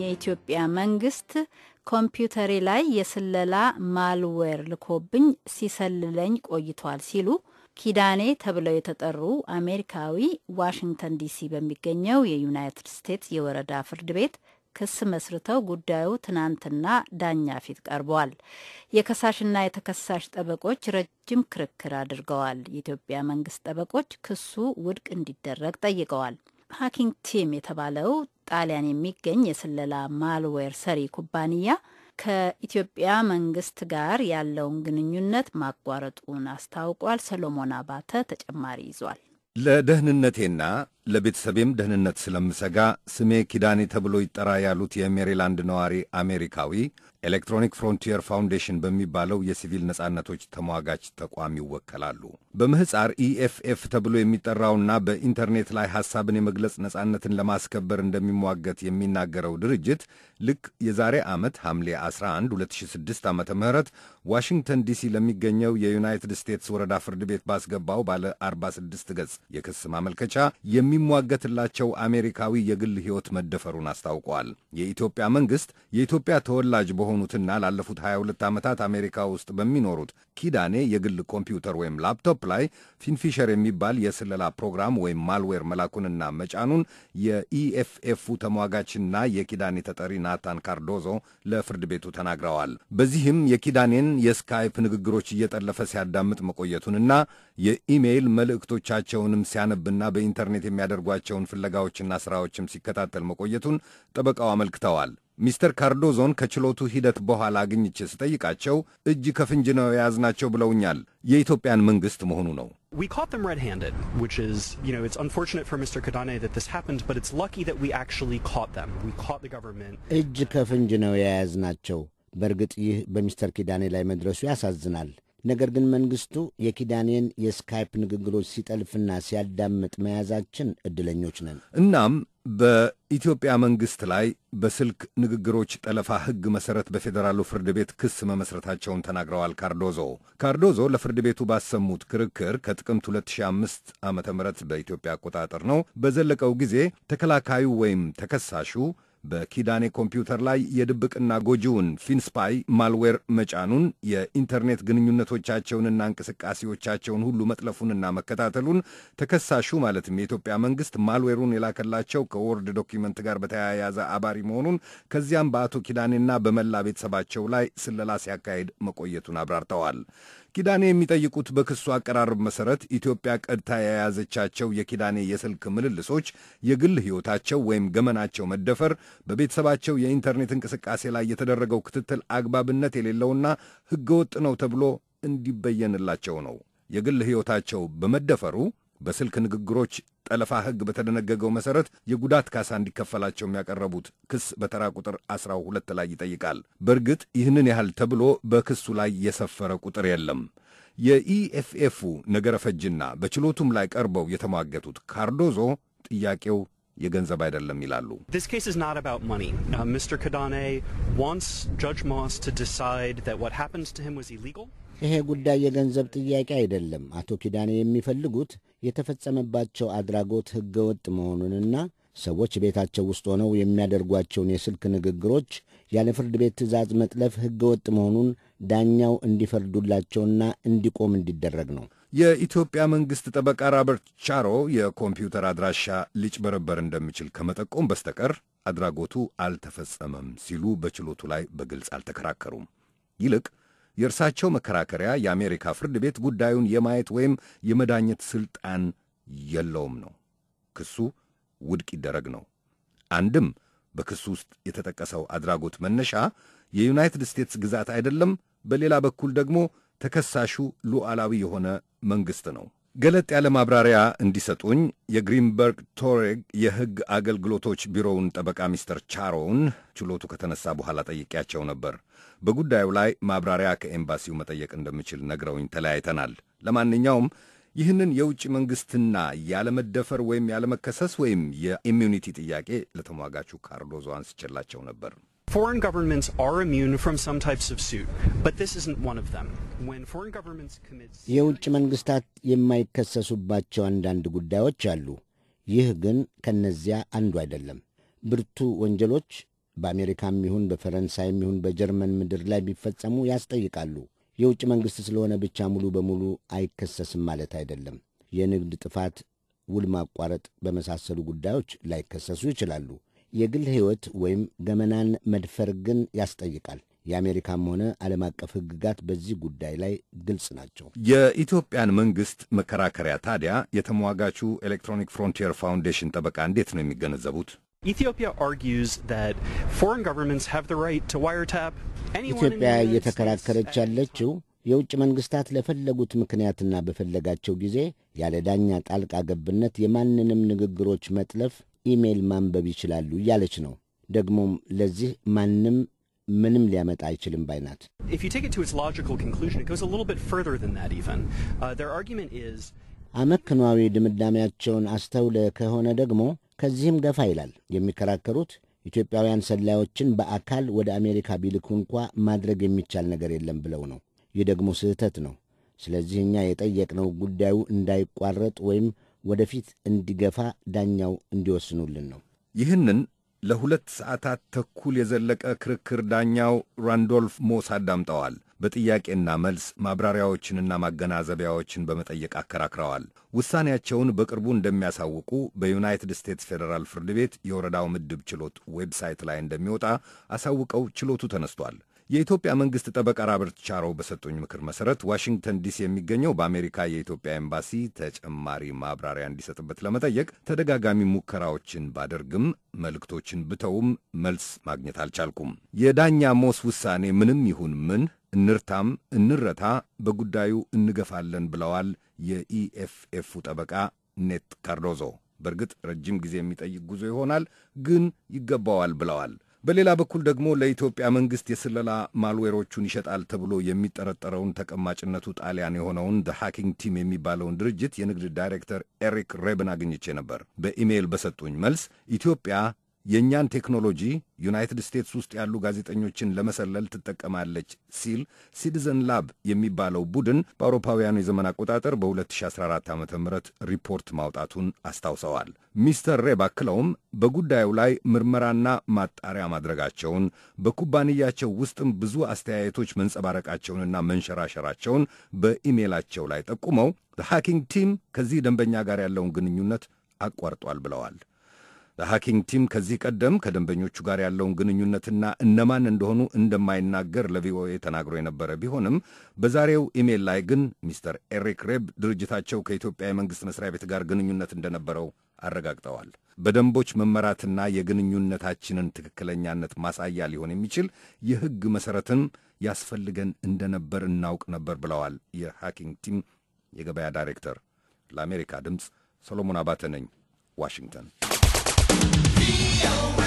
የኢትዮጵያ መንግስት ኮምፒውተሬ ላይ የስለላ ማልዌር ልኮብኝ ሲሰልለኝ ቆይቷል ሲሉ ኪዳኔ ተብለው የተጠሩ አሜሪካዊ ዋሽንግተን ዲሲ በሚገኘው የዩናይትድ ስቴትስ የወረዳ ፍርድ ቤት ክስ መስርተው ጉዳዩ ትናንትና ዳኛ ፊት ቀርቧል። የከሳሽና የተከሳሽ ጠበቆች ረጅም ክርክር አድርገዋል። የኢትዮጵያ መንግስት ጠበቆች ክሱ ውድቅ እንዲደረግ ጠይቀዋል። ሀኪንግ ቲም የተባለው ጣሊያን የሚገኝ የስለላ ማልዌር ሰሪ ኩባንያ ከኢትዮጵያ መንግስት ጋር ያለውን ግንኙነት ማቋረጡን አስታውቋል። ሰሎሞን አባተ ተጨማሪ ይዟል። ለደህንነቴና ለቤተሰቤም ደህንነት ስለምሰጋ ስሜ ኪዳኔ ተብሎ ይጠራ ያሉት የሜሪላንድ ነዋሪ አሜሪካዊ ኤሌክትሮኒክ ፍሮንቲየር ፋውንዴሽን በሚባለው የሲቪል ነጻነቶች ተሟጋች ተቋም ይወከላሉ። በምህፃር ኢኤፍኤፍ e ተብሎ የሚጠራውና በኢንተርኔት ላይ ሐሳብን የመግለጽ ነጻነትን ለማስከበር እንደሚሟገት የሚናገረው ድርጅት ልክ የዛሬ ዓመት ሐምሌ 11 2006 ዓ ም ዋሽንግተን ዲሲ ለሚገኘው የዩናይትድ ስቴትስ ወረዳ ፍርድ ቤት ባስገባው ባለ 46 ገጽ የክስ ማመልከቻ የሚሟገትላቸው አሜሪካዊ የግል ሕይወት መደፈሩን አስታውቋል። የኢትዮጵያ መንግሥት የኢትዮጵያ ተወላጅ በሆኑ በሆኑትና ላለፉት 22 ዓመታት አሜሪካ ውስጥ በሚኖሩት ኪዳኔ የግል ኮምፒውተር ወይም ላፕቶፕ ላይ ፊንፊሸር የሚባል የስለላ ፕሮግራም ወይም ማልዌር መላኩንና መጫኑን የኢኤፍኤፉ ተሟጋችና የኪዳኔ ተጠሪ ናታን ካርዶዞ ለፍርድ ቤቱ ተናግረዋል። በዚህም የኪዳኔን የስካይፕ ንግግሮች እየጠለፈ ሲያዳምጥ መቆየቱንና የኢሜይል መልእክቶቻቸውንም ሲያነብና በኢንተርኔት የሚያደርጓቸውን ፍለጋዎችና ስራዎችም ሲከታተል መቆየቱን ጠበቃው አመልክተዋል። ሚስተር ካርዶዞን ከችሎቱ ሂደት በኋላ አግኝቼ ስጠይቃቸው እጅ ከፍንጅ ነው የያዝናቸው ብለውኛል። የኢትዮጵያን መንግሥት መሆኑ ነው። እጅ ከፍንጅ ነው ናቸው በእርግጥ ይህ በሚስተር ኪዳኔ ላይ መድረሱ ያሳዝናል። ነገር ግን መንግስቱ የኪዳኔን የስካይፕ ንግግሮች ሲጠልፍና ሲያዳምጥ መያዛችን እድለኞች ነን። እናም በኢትዮጵያ መንግስት ላይ በስልክ ንግግሮች ጠለፋ ሕግ መሰረት በፌዴራሉ ፍርድ ቤት ክስ መመስረታቸውን ተናግረዋል ካርዶዞ። ካርዶዞ ለፍርድ ቤቱ ባሰሙት ክርክር ከጥቅምት 2005 ዓ ም በኢትዮጵያ አቆጣጠር ነው በዘለቀው ጊዜ ተከላካዩ ወይም ተከሳሹ በኪዳኔ ኮምፒውተር ላይ የድብቅና ጎጂውን ፊንስፓይ ማልዌር መጫኑን የኢንተርኔት ግንኙነቶቻቸውንና እንቅስቃሴዎቻቸውን ሁሉ መጥለፉንና መከታተሉን ተከሳሹ ማለትም የኢትዮጵያ መንግስት ማልዌሩን የላከላቸው ከወርድ ዶኪመንት ጋር በተያያዘ አባሪ መሆኑን ከዚያም በአቶ ኪዳኔና በመላ ቤተሰባቸው ላይ ስለላ ሲያካሄድ መቆየቱን አብራርተዋል። ኪዳኔ የሚጠይቁት በክሱ አቀራረብ መሰረት ኢትዮጵያ ቀድታ የያዘቻቸው የኪዳኔ የስልክ ምልልሶች፣ የግል ሕይወታቸው ወይም ገመናቸው መደፈር፣ በቤተሰባቸው የኢንተርኔት እንቅስቃሴ ላይ የተደረገው ክትትል አግባብነት የሌለውና ሕገወጥ ነው ተብሎ እንዲበየንላቸው ነው። የግል ሕይወታቸው በመደፈሩ በስልክ ንግግሮች ጠለፋ ሕግ በተደነገገው መሰረት የጉዳት ካሳ እንዲከፈላቸው የሚያቀረቡት ክስ በተራ ቁጥር 12 ላይ ይጠይቃል። በእርግጥ ይህንን ያህል ተብሎ በክሱ ላይ የሰፈረ ቁጥር የለም። የኢኤፍኤፉ ነገረ ፈጅና በችሎቱም ላይ ቀርበው የተሟገቱት ካርዶዞ ጥያቄው የገንዘብ አይደለም ይላሉ። uh, ይሄ ጉዳይ የገንዘብ ጥያቄ አይደለም። አቶ ኪዳኔ የሚፈልጉት የተፈጸመባቸው አድራጎት ህገወጥ መሆኑንና ሰዎች ቤታቸው ውስጥ ሆነው የሚያደርጓቸውን የስልክ ንግግሮች ያለ ፍርድ ቤት ትዕዛዝ መጥለፍ ህገወጥ መሆኑን ዳኛው እንዲፈርዱላቸውና እንዲቆም እንዲደረግ ነው። የኢትዮጵያ መንግሥት ጠበቃ ራበርት ቻሮ የኮምፒውተር አድራሻ ሊጭበረበር እንደሚችል ከመጠቆም በስተቀር አድራጎቱ አልተፈጸመም ሲሉ በችሎቱ ላይ በግልጽ አልተከራከሩም። ይልቅ የእርሳቸው መከራከሪያ የአሜሪካ ፍርድ ቤት ጉዳዩን የማየት ወይም የመዳኘት ሥልጣን የለውም ነው። ክሱ ውድቅ ይደረግ ነው። አንድም በክሱ ውስጥ የተጠቀሰው አድራጎት መነሻ የዩናይትድ ስቴትስ ግዛት አይደለም፣ በሌላ በኩል ደግሞ ተከሳሹ ሉዓላዊ የሆነ መንግሥት ነው። ገለጥ ያለ ማብራሪያ እንዲሰጡኝ የግሪንበርግ ቶሬግ የሕግ አገልግሎቶች ቢሮውን ጠበቃ ሚስተር ቻሮውን ችሎቱ ከተነሳ በኋላ ጠይቄያቸው ነበር። በጉዳዩ ላይ ማብራሪያ ከኤምባሲው መጠየቅ እንደምችል ነግረውኝ ተለያይተናል። ለማንኛውም ይህንን የውጭ መንግሥትና ያለመደፈር ወይም ያለመከሰስ ወይም የኢሚዩኒቲ ጥያቄ ለተሟጋቹ ካርዶዞ አንስቼላቸው ነበር። Foreign governments are immune from some types of suit, but this isn't one of them. When foreign governments commit የውጭ መንግስታት የማይከሰሱባቸው አንዳንድ ጉዳዮች አሉ። ይህ ግን ከነዚያ አንዱ አይደለም። ብርቱ ወንጀሎች በአሜሪካም ይሁን በፈረንሳይም ይሁን በጀርመን ምድር ላይ ቢፈጸሙ ያስጠይቃሉ። የውጭ መንግሥት ስለሆነ ብቻ ሙሉ በሙሉ አይከሰስም ማለት አይደለም። የንግድ ጥፋት፣ ውል ማቋረጥ በመሳሰሉ ጉዳዮች ላይከሰሱ ይችላሉ። የግል ሕይወት ወይም ገመናን መድፈር ግን ያስጠይቃል። የአሜሪካም ሆነ ዓለም አቀፍ ሕግጋት በዚህ ጉዳይ ላይ ግልጽ ናቸው። የኢትዮጵያን መንግሥት መከራከሪያ ታዲያ የተሟጋቹ ኤሌክትሮኒክ ፍሮንቲር ፋውንዴሽን ጠበቃ እንዴት ነው የሚገነዘቡት? ኢትዮጵያ እየተከራከረች ያለችው የውጭ መንግሥታት ለፈለጉት ምክንያትና በፈለጋቸው ጊዜ ያለ ዳኛ ጣልቃ ገብነት የማንንም ንግግሮች መጥለፍ ኢሜይል ማንበብ ይችላሉ እያለች ነው። ደግሞም ለዚህ ማንም ምንም ሊያመጣ አይችልም ባይ uh, አመክኗዊ ድምዳሜያቸውን አስተውለ ከሆነ ደግሞ ከዚህም ገፋ ይላል። የሚከራከሩት ኢትዮጵያውያን ሰላዮችን በአካል ወደ አሜሪካ ቢልኩ እንኳ ማድረግ የሚቻል ነገር የለም ብለው ነው። ይህ ደግሞ ስህተት ነው። ስለዚህ እኛ የጠየቅነው ጉዳዩ እንዳይቋረጥ ወይም ወደፊት እንዲገፋ ዳኛው እንዲወስኑልን ነው። ይህንን ለሁለት ሰዓታት ተኩል የዘለቀ ክርክር ዳኛው ራንዶልፍ ሞስ አዳምጠዋል። በጥያቄና መልስ ማብራሪያዎችንና ማገናዘቢያዎችን በመጠየቅ አከራክረዋል። ውሳኔያቸውን በቅርቡ እንደሚያሳውቁ በዩናይትድ ስቴትስ ፌዴራል ፍርድ ቤት የወረዳው ምድብ ችሎት ዌብሳይት ላይ እንደሚወጣ አሳውቀው ችሎቱ ተነስቷል። የኢትዮጵያ መንግሥት ጠበቃ ራበርት ቻሮው በሰጡኝ ምክር መሠረት ዋሽንግተን ዲሲ የሚገኘው በአሜሪካ የኢትዮጵያ ኤምባሲ ተጨማሪ ማብራሪያ እንዲሰጥበት ለመጠየቅ ተደጋጋሚ ሙከራዎችን ባደርግም መልእክቶችን ብተውም መልስ ማግኘት አልቻልኩም። የዳኛ ሞስ ውሳኔ ምንም ይሁን ምን እንርታም እንረታ በጉዳዩ እንገፋለን ብለዋል የኢኤፍኤፉ ጠበቃ ኔት ካርዶዞ። በእርግጥ ረጅም ጊዜ የሚጠይቅ ጉዞ ይሆናል፣ ግን ይገባዋል ብለዋል። በሌላ በኩል ደግሞ ለኢትዮጵያ መንግስት የስለላ ማልዌሮቹን ይሸጣል ተብሎ የሚጠረጠረውን ተቀማጭነቱ ጣሊያን የሆነውን ደ ሃኪንግ ቲም የሚባለውን ድርጅት የንግድ ዳይሬክተር ኤሪክ ሬብን አግኝቼ ነበር። በኢሜይል በሰጡኝ መልስ ኢትዮጵያ የእኛን ቴክኖሎጂ ዩናይትድ ስቴትስ ውስጥ ያሉ ጋዜጠኞችን ለመሰለል ትጠቀማለች ሲል ሲቲዘን ላብ የሚባለው ቡድን በአውሮፓውያኑ የዘመን አቆጣጠር በ2014 ዓ ም ሪፖርት ማውጣቱን አስታውሰዋል። ሚስተር ሬብ አክለውም በጉዳዩ ላይ ምርመራና ማጣሪያ ማድረጋቸውን በኩባንያቸው ውስጥም ብዙ አስተያየቶች መንጸባረቃቸውንና መንሸራሸራቸውን በኢሜላቸው ላይ ጠቁመው ሃኪንግ ቲም ከዚህ ደንበኛ ጋር ያለውን ግንኙነት አቋርጧል ብለዋል። ለሀኪንግ ቲም ከዚህ ቀደም ከደንበኞቹ ጋር ያለውን ግንኙነትና እነማን እንደሆኑ እንደማይናገር ለቪኦኤ ተናግሮ የነበረ ቢሆንም በዛሬው ኢሜል ላይ ግን ሚስተር ኤሪክ ሬብ ድርጅታቸው ከኢትዮጵያ የመንግሥት መስሪያ ቤት ጋር ግንኙነት እንደነበረው አረጋግጠዋል። በደንቦች መመራትና የግንኙነታችንን ትክክለኛነት ማሳያ ሊሆን የሚችል የሕግ መሠረትን ያስፈልገን እንደነበር እናውቅ ነበር ብለዋል የሃኪንግ ቲም የገበያ ዳይሬክተር። ለአሜሪካ ድምፅ ሰሎሞን አባተ ነኝ ዋሽንግተን። Be